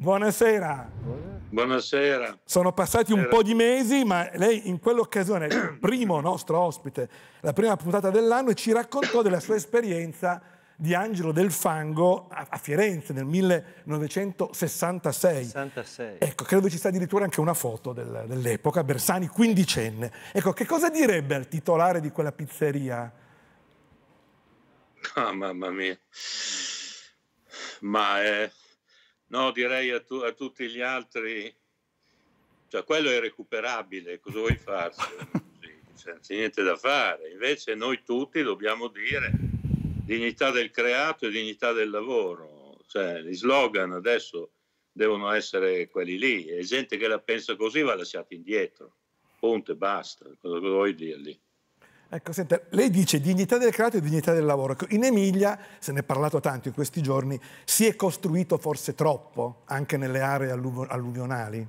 Buonasera. Buonasera. Sono passati un Buonasera. po' di mesi, ma lei in quell'occasione, primo nostro ospite, la prima puntata dell'anno, ci raccontò della sua esperienza di Angelo del Fango a Firenze nel 1966. 66. Ecco, credo ci sia addirittura anche una foto del, dell'epoca, Bersani quindicenne. Ecco, che cosa direbbe al titolare di quella pizzeria? Ah, oh, mamma mia. Ma è... Eh No, direi a, tu, a tutti gli altri, cioè quello è recuperabile, cosa vuoi farci? Sì, c'è niente da fare. Invece noi tutti dobbiamo dire dignità del creato e dignità del lavoro. Cioè, gli slogan adesso devono essere quelli lì e gente che la pensa così va lasciata indietro. Punto e basta, cosa vuoi dirgli? Ecco, senta, lei dice dignità del creato e dignità del lavoro. Ecco, in Emilia, se ne è parlato tanto in questi giorni, si è costruito forse troppo anche nelle aree alluvionali?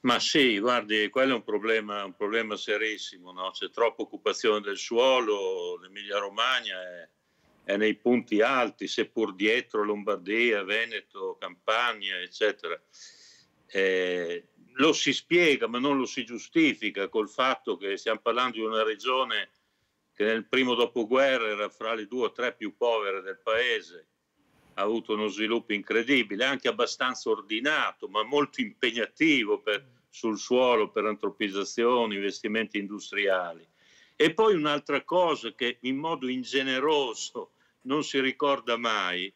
Ma sì, guardi, quello è un problema, un problema serissimo, no? c'è troppa occupazione del suolo, l'Emilia Romagna è, è nei punti alti, seppur dietro Lombardia, Veneto, Campania, eccetera. Eh, lo si spiega ma non lo si giustifica col fatto che stiamo parlando di una regione che nel primo dopoguerra era fra le due o tre più povere del paese, ha avuto uno sviluppo incredibile, anche abbastanza ordinato, ma molto impegnativo per, sul suolo per antropizzazione, investimenti industriali. E poi un'altra cosa che in modo ingeneroso non si ricorda mai,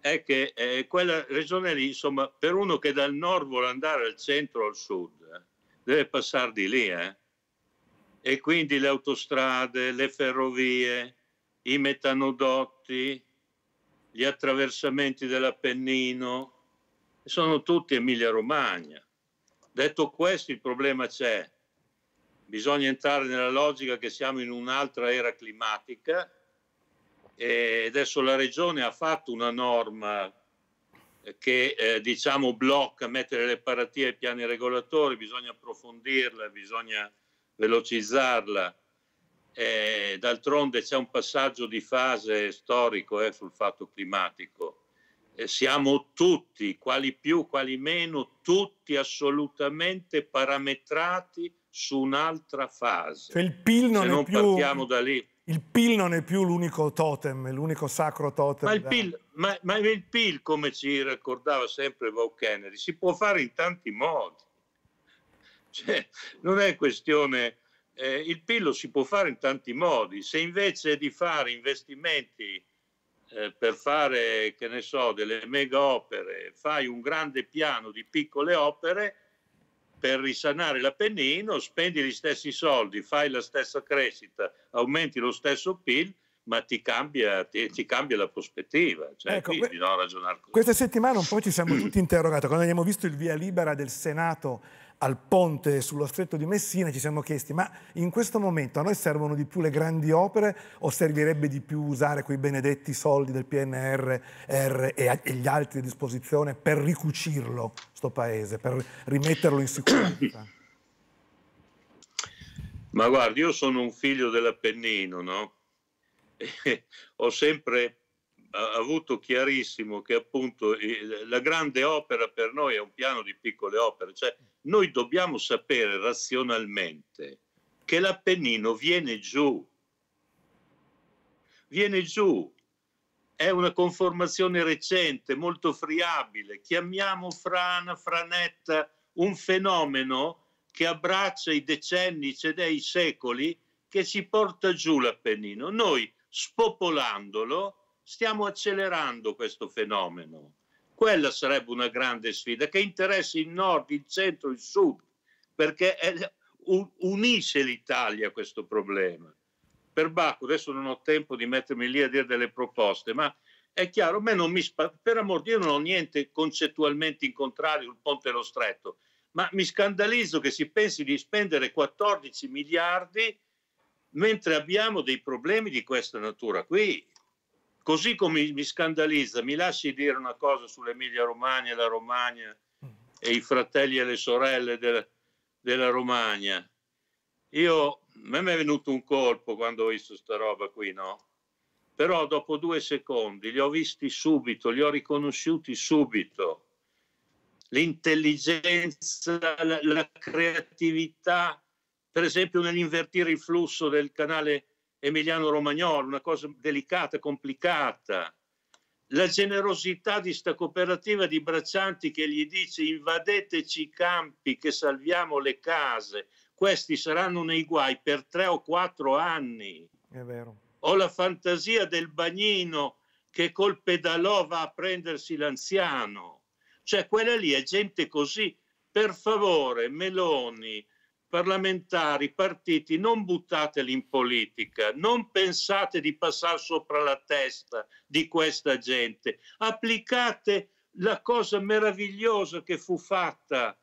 è che eh, quella regione lì, insomma, per uno che dal nord vuole andare al centro o al sud, eh, deve passare di lì. Eh. E quindi le autostrade, le ferrovie, i metanodotti, gli attraversamenti dell'Appennino, sono tutti Emilia-Romagna. Detto questo, il problema c'è. Bisogna entrare nella logica che siamo in un'altra era climatica e adesso la Regione ha fatto una norma che eh, diciamo blocca mettere le paratie ai piani regolatori, bisogna approfondirla, bisogna velocizzarla. Eh, d'altronde c'è un passaggio di fase storico eh, sul fatto climatico. siamo tutti, quali più, quali meno, tutti assolutamente parametrati su un'altra fase. Cioè il PIL non Se non più... partiamo da lì il PIL non è più l'unico totem, l'unico sacro totem. Ma il, PIL, ma, ma il PIL come ci ricordava sempre Vaucaneri, si può fare in tanti modi. Cioè, non è questione... Eh, il PIL lo si può fare in tanti modi. Se invece di fare investimenti eh, per fare, che ne so, delle mega opere, fai un grande piano di piccole opere, per risanare l'Appennino, spendi gli stessi soldi, fai la stessa crescita, aumenti lo stesso PIL, ma ti cambia, ti, ti cambia la prospettiva. Cioè, ecco, qui bisogna ragionare così. Questa settimana un po' ci siamo tutti interrogati, quando abbiamo visto il via libera del Senato al ponte sullo stretto di Messina ci siamo chiesti ma in questo momento a noi servono di più le grandi opere o servirebbe di più usare quei benedetti soldi del PNRR e, e gli altri a disposizione per ricucirlo sto paese, per rimetterlo in sicurezza? Ma guardi, io sono un figlio dell'Appennino, no? ho sempre ha avuto chiarissimo che appunto la grande opera per noi è un piano di piccole opere, cioè noi dobbiamo sapere razionalmente che l'Appennino viene giù, viene giù, è una conformazione recente, molto friabile, chiamiamo frana, franetta, un fenomeno che abbraccia i decenni, c'è cioè dei secoli, che ci porta giù l'Appennino. Noi spopolandolo stiamo accelerando questo fenomeno. Quella sarebbe una grande sfida che interessa il nord, il centro, il sud, perché è, unisce l'Italia questo problema. Per Bacco, adesso non ho tempo di mettermi lì a dire delle proposte, ma è chiaro, sp- per amor di Dio non ho niente concettualmente in contrario sul ponte lo stretto, ma mi scandalizzo che si pensi di spendere 14 miliardi mentre abbiamo dei problemi di questa natura qui. Così come mi scandalizza, mi lasci dire una cosa sull'Emilia Romagna, e la Romagna e i fratelli e le sorelle del, della Romagna. Io, a me è venuto un colpo quando ho visto sta roba qui, no? Però dopo due secondi li ho visti subito, li ho riconosciuti subito. L'intelligenza, la, la creatività, per esempio nell'invertire il flusso del canale Emiliano Romagnolo, una cosa delicata, complicata. La generosità di sta cooperativa di braccianti che gli dice invadeteci i campi che salviamo le case, questi saranno nei guai per tre o quattro anni. È vero. Ho la fantasia del bagnino che col pedalò va a prendersi l'anziano. Cioè quella lì è gente così. Per favore, Meloni, parlamentari, partiti, non buttateli in politica, non pensate di passare sopra la testa di questa gente, applicate la cosa meravigliosa che fu fatta,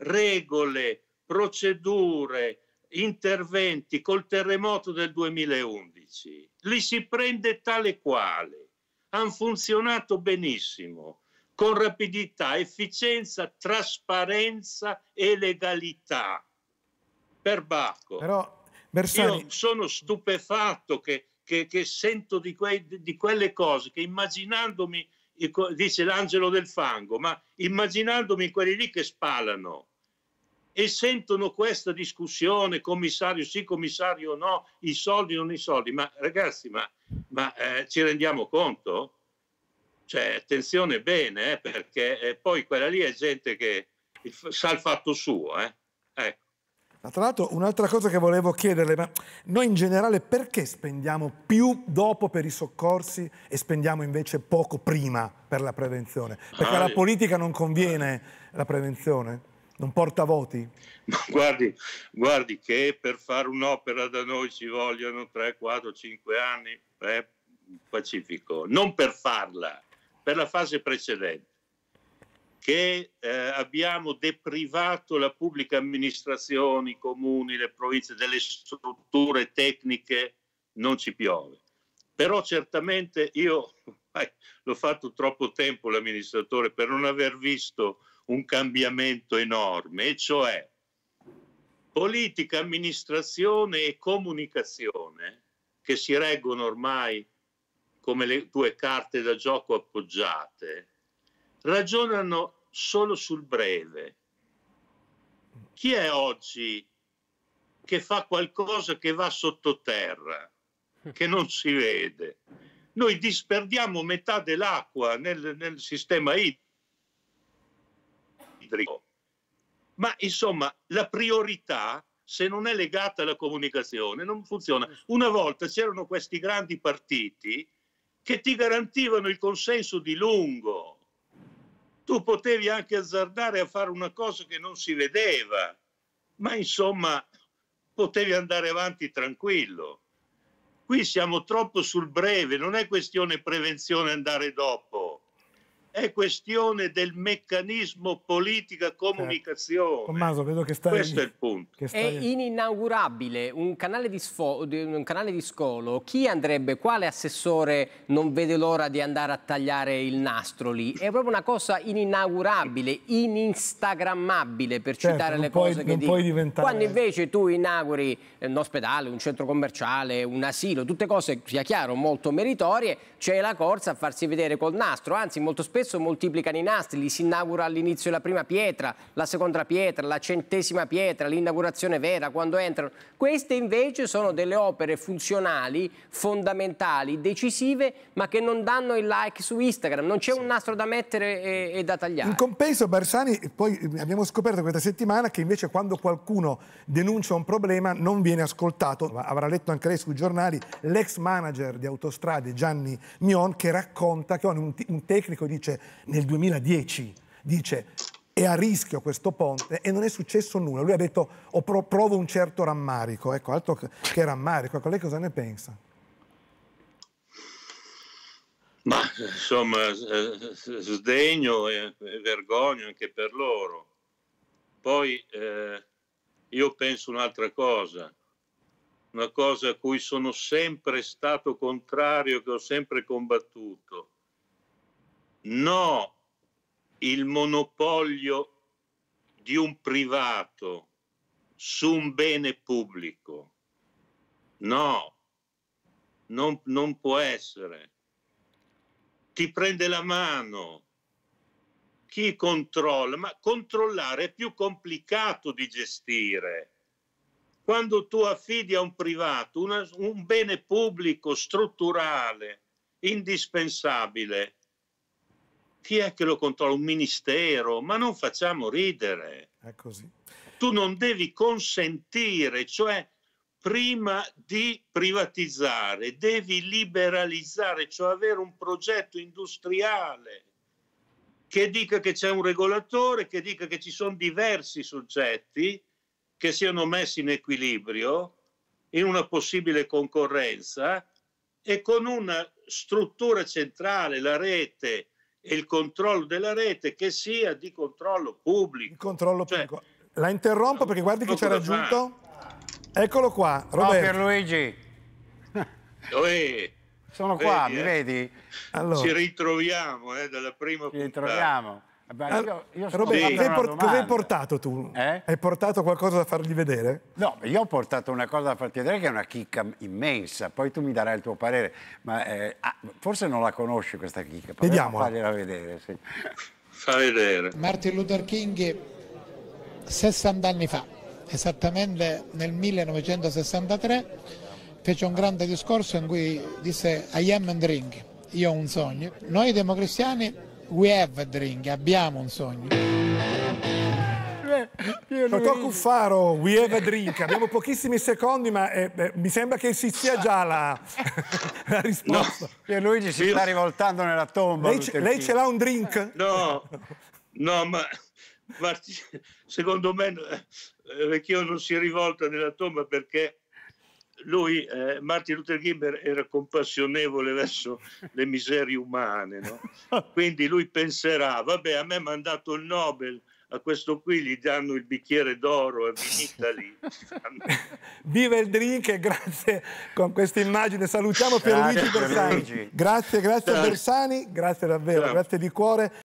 regole, procedure, interventi col terremoto del 2011. Li si prende tale quale, hanno funzionato benissimo con rapidità, efficienza, trasparenza e legalità perbacco. Però, Bersani... Io sono stupefatto che, che, che sento di, quei, di, quelle cose, che immaginandomi, dice l'angelo del fango, ma immaginandomi quelli lì che spalano e sentono questa discussione, commissario sì, commissario no, i soldi non i soldi, ma ragazzi, ma, ma eh, ci rendiamo conto? Cioè, attenzione bene, eh, perché eh, poi quella lì è gente che sa il fatto suo. Eh. Ecco. Ma tra l'altro un'altra cosa che volevo chiederle, ma noi in generale perché spendiamo più dopo per i soccorsi e spendiamo invece poco prima per la prevenzione? Perché alla ah, eh. politica non conviene la prevenzione? Non porta voti? Ma guardi, guardi che per fare un'opera da noi ci vogliono 3, 4, 5 anni, è eh, pacifico. Non per farla, per la fase precedente che eh, abbiamo deprivato la pubblica amministrazione, i comuni, le province delle strutture tecniche, non ci piove. Però certamente io eh, l'ho fatto troppo tempo l'amministratore per non aver visto un cambiamento enorme, e cioè politica, amministrazione e comunicazione che si reggono ormai come le due carte da gioco appoggiate, ragionano solo sul breve. Chi è oggi che fa qualcosa che va sottoterra, che non si vede? Noi disperdiamo metà dell'acqua nel, nel sistema idrico. Ma insomma, la priorità se non è legata alla comunicazione, non funziona. Una volta c'erano questi grandi partiti che ti garantivano il consenso di lungo, tu potevi anche azzardare a fare una cosa che non si vedeva, ma insomma potevi andare avanti tranquillo. Qui siamo troppo sul breve, non è questione prevenzione andare dopo è questione del meccanismo politica certo. comunicazione. Certo. Tommaso, vedo che stai... Questo è il punto. È inaugurabile un canale, di un canale di scolo. Chi andrebbe, quale assessore non vede l'ora di andare a tagliare il nastro lì? È proprio una cosa ininaugurabile, ininstagrammabile, per certo, citare le cose puoi, che dico. Diventare... Quando invece tu inauguri eh, un ospedale, un centro commerciale, un asilo, tutte cose, sia chiaro, molto meritorie, c'è la corsa a farsi vedere col nastro. Anzi, molto spesso stesso moltiplicano i nastri, li si inaugura all'inizio la prima pietra, la seconda pietra, la centesima pietra, l'inaugurazione vera, quando entrano. Queste invece sono delle opere funzionali, fondamentali, decisive, ma che non danno il like su Instagram, non c'è un nastro da mettere e, e da tagliare. In compenso Barsani, poi abbiamo scoperto questa settimana che invece quando qualcuno denuncia un problema non viene ascoltato, avrà letto anche lei sui giornali, l'ex manager di Autostrade Gianni Mion che racconta che un, un tecnico dice nel 2010 dice è a rischio questo ponte e non è successo nulla. Lui ha detto oh, provo un certo rammarico, ecco, altro che rammarico. Ecco, lei cosa ne pensa? Ma insomma, sdegno e vergogna anche per loro. Poi eh, io penso un'altra cosa, una cosa a cui sono sempre stato contrario, che ho sempre combattuto no il monopolio di un privato su un bene pubblico. No, non, non può essere. Ti prende la mano. Chi controlla? Ma controllare è più complicato di gestire. Quando tu affidi a un privato una, un bene pubblico strutturale, indispensabile, chi è che lo controlla? Un ministero? Ma non facciamo ridere. È così. Tu non devi consentire, cioè prima di privatizzare, devi liberalizzare, cioè avere un progetto industriale che dica che c'è un regolatore, che dica che ci sono diversi soggetti che siano messi in equilibrio in una possibile concorrenza e con una struttura centrale, la rete, e il controllo della rete che sia di controllo pubblico. Il controllo cioè, pubblico. La interrompo perché guardi che ci ha raggiunto. Eccolo qua, Roberto. Ciao no, Pierluigi. Uè, Sono vedi, qua, eh? mi vedi? Allora. Ci ritroviamo eh, dalla prima Ci puntata. ritroviamo cos'hai portato tu? Eh? Hai portato qualcosa da fargli vedere? No, io ho portato una cosa da farti vedere che è una chicca immensa, poi tu mi darai il tuo parere, ma eh, ah, forse non la conosci questa chicca, vediamo. Fagliela vedere, sì. Fa vedere. Martin Luther King 60 anni fa, esattamente nel 1963, fece un grande discorso in cui disse I am and ring, io ho un sogno. Noi democristiani We have a dream, abbiamo un sogno. tocco un faro, we have a drink. Abbiamo pochissimi secondi, ma eh, eh, mi sembra che si sia già la, la risposta. No. Luigi si Io... sta rivoltando nella tomba. Lei, ce, lei ce l'ha un drink? No, no, ma Marti, secondo me Vecchio eh, non si è rivolta nella tomba perché lui, eh, Martin Luther King, era compassionevole verso le miserie umane, no? quindi lui penserà, vabbè, a me ha mandato il Nobel, a questo qui gli danno il bicchiere d'oro e finita lì. Viva il drink e grazie con questa immagine. Salutiamo Pierluigi Bersani. Grazie, grazie a Bersani, grazie davvero, grazie di cuore.